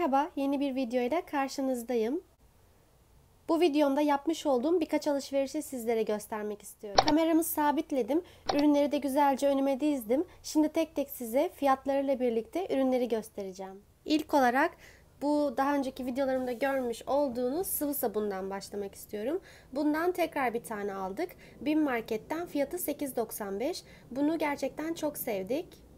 Merhaba, yeni bir video ile karşınızdayım. Bu videomda yapmış olduğum birkaç alışverişi sizlere göstermek istiyorum. Kameramı sabitledim, ürünleri de güzelce önüme dizdim. Şimdi tek tek size fiyatlarıyla birlikte ürünleri göstereceğim. İlk olarak bu daha önceki videolarımda görmüş olduğunuz sıvı sabundan başlamak istiyorum. Bundan tekrar bir tane aldık. Bin Market'ten fiyatı 8.95. Bunu gerçekten çok sevdik.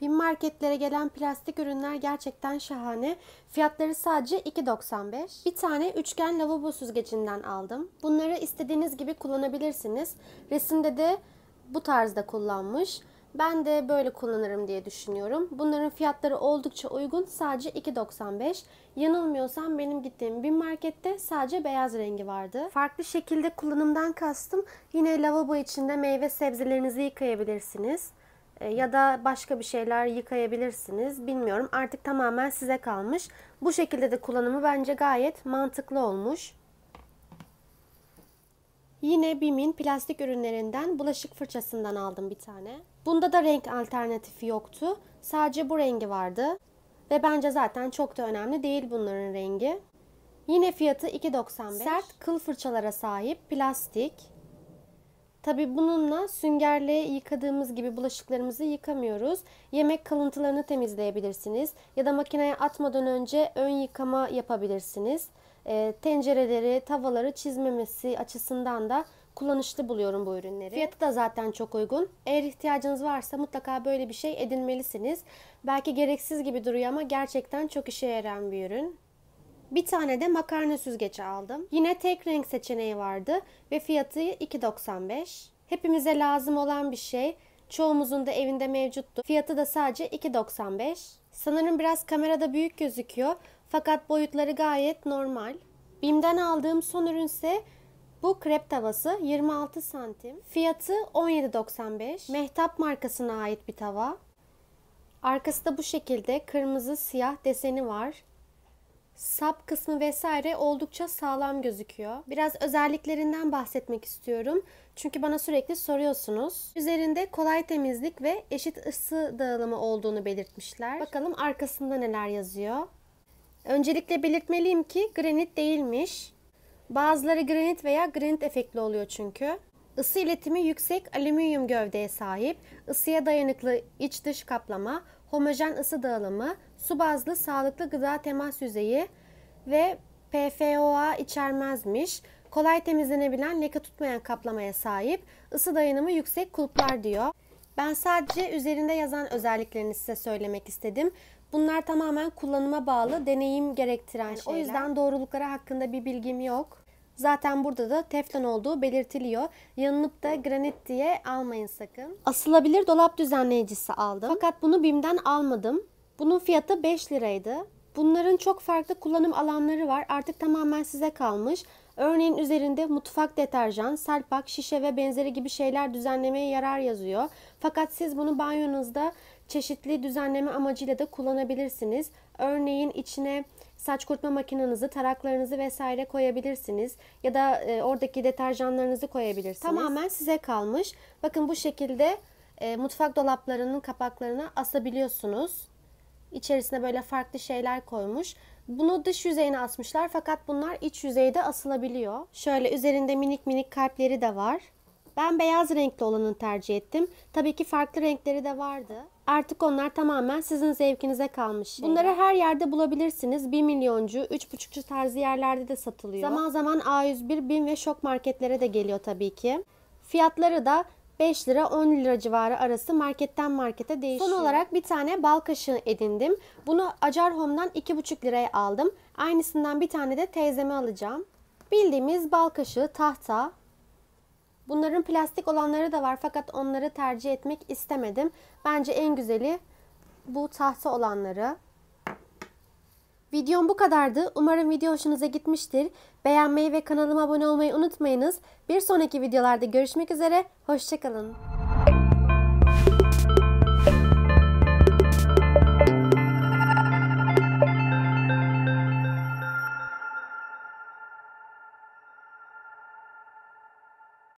Bin marketlere gelen plastik ürünler gerçekten şahane. Fiyatları sadece 2.95. Bir tane üçgen lavabo süzgecinden aldım. Bunları istediğiniz gibi kullanabilirsiniz. Resimde de bu tarzda kullanmış. Ben de böyle kullanırım diye düşünüyorum. Bunların fiyatları oldukça uygun. Sadece 2.95. Yanılmıyorsam benim gittiğim bir markette sadece beyaz rengi vardı. Farklı şekilde kullanımdan kastım yine lavabo içinde meyve sebzelerinizi yıkayabilirsiniz. E, ya da başka bir şeyler yıkayabilirsiniz. Bilmiyorum artık tamamen size kalmış. Bu şekilde de kullanımı bence gayet mantıklı olmuş. Yine BİM'in plastik ürünlerinden bulaşık fırçasından aldım bir tane. Bunda da renk alternatifi yoktu. Sadece bu rengi vardı. Ve bence zaten çok da önemli değil bunların rengi. Yine fiyatı 2.95. Sert kıl fırçalara sahip plastik. Tabi bununla süngerle yıkadığımız gibi bulaşıklarımızı yıkamıyoruz. Yemek kalıntılarını temizleyebilirsiniz ya da makineye atmadan önce ön yıkama yapabilirsiniz. E, tencereleri, tavaları çizmemesi açısından da kullanışlı buluyorum bu ürünleri. Fiyatı da zaten çok uygun. Eğer ihtiyacınız varsa mutlaka böyle bir şey edinmelisiniz. Belki gereksiz gibi duruyor ama gerçekten çok işe yarayan bir ürün. Bir tane de makarna süzgeci aldım. Yine tek renk seçeneği vardı ve fiyatı 2.95. Hepimize lazım olan bir şey. Çoğumuzun da evinde mevcuttu. Fiyatı da sadece 2.95. Sanırım biraz kamerada büyük gözüküyor fakat boyutları gayet normal. Bim'den aldığım son ürün ise bu krep tavası 26 santim. Fiyatı 17.95. Mehtap markasına ait bir tava. Arkası da bu şekilde kırmızı siyah deseni var sap kısmı vesaire oldukça sağlam gözüküyor. Biraz özelliklerinden bahsetmek istiyorum. Çünkü bana sürekli soruyorsunuz. Üzerinde kolay temizlik ve eşit ısı dağılımı olduğunu belirtmişler. Bakalım arkasında neler yazıyor. Öncelikle belirtmeliyim ki granit değilmiş. Bazıları granit veya granit efektli oluyor çünkü. Isı iletimi yüksek alüminyum gövdeye sahip, ısıya dayanıklı iç dış kaplama, homojen ısı dağılımı, su bazlı sağlıklı gıda temas yüzeyi ve PFOA içermezmiş, kolay temizlenebilen leke tutmayan kaplamaya sahip, ısı dayanımı yüksek kulplar diyor. Ben sadece üzerinde yazan özelliklerini size söylemek istedim. Bunlar tamamen kullanıma bağlı, deneyim gerektiren şeyler. O yüzden doğrulukları hakkında bir bilgim yok. Zaten burada da teflon olduğu belirtiliyor. Yanılıp da granit diye almayın sakın. Asılabilir dolap düzenleyicisi aldım. Fakat bunu BİM'den almadım. Bunun fiyatı 5 liraydı. Bunların çok farklı kullanım alanları var. Artık tamamen size kalmış. Örneğin üzerinde mutfak deterjan, selpak, şişe ve benzeri gibi şeyler düzenlemeye yarar yazıyor. Fakat siz bunu banyonuzda çeşitli düzenleme amacıyla da kullanabilirsiniz. Örneğin içine saç kurutma makinenizi, taraklarınızı vesaire koyabilirsiniz ya da e, oradaki deterjanlarınızı koyabilirsiniz. Tamamen size kalmış. Bakın bu şekilde e, mutfak dolaplarının kapaklarına asabiliyorsunuz. İçerisine böyle farklı şeyler koymuş. Bunu dış yüzeyine asmışlar fakat bunlar iç yüzeyde asılabiliyor. Şöyle üzerinde minik minik kalpleri de var. Ben beyaz renkli olanı tercih ettim. Tabii ki farklı renkleri de vardı. Artık onlar tamamen sizin zevkinize kalmış. Şey. Bunları her yerde bulabilirsiniz. 1 milyoncu, 3,5'cu tarzı yerlerde de satılıyor. Zaman zaman A101, BİM ve şok marketlere de geliyor tabii ki. Fiyatları da 5 lira 10 lira civarı arası marketten markete değişiyor. Son olarak bir tane bal kaşığı edindim. Bunu Acar Home'dan 2,5 liraya aldım. Aynısından bir tane de teyzeme alacağım. Bildiğimiz bal kaşığı tahta, Bunların plastik olanları da var fakat onları tercih etmek istemedim. Bence en güzeli bu tahta olanları. Videom bu kadardı. Umarım video hoşunuza gitmiştir. Beğenmeyi ve kanalıma abone olmayı unutmayınız. Bir sonraki videolarda görüşmek üzere. Hoşçakalın.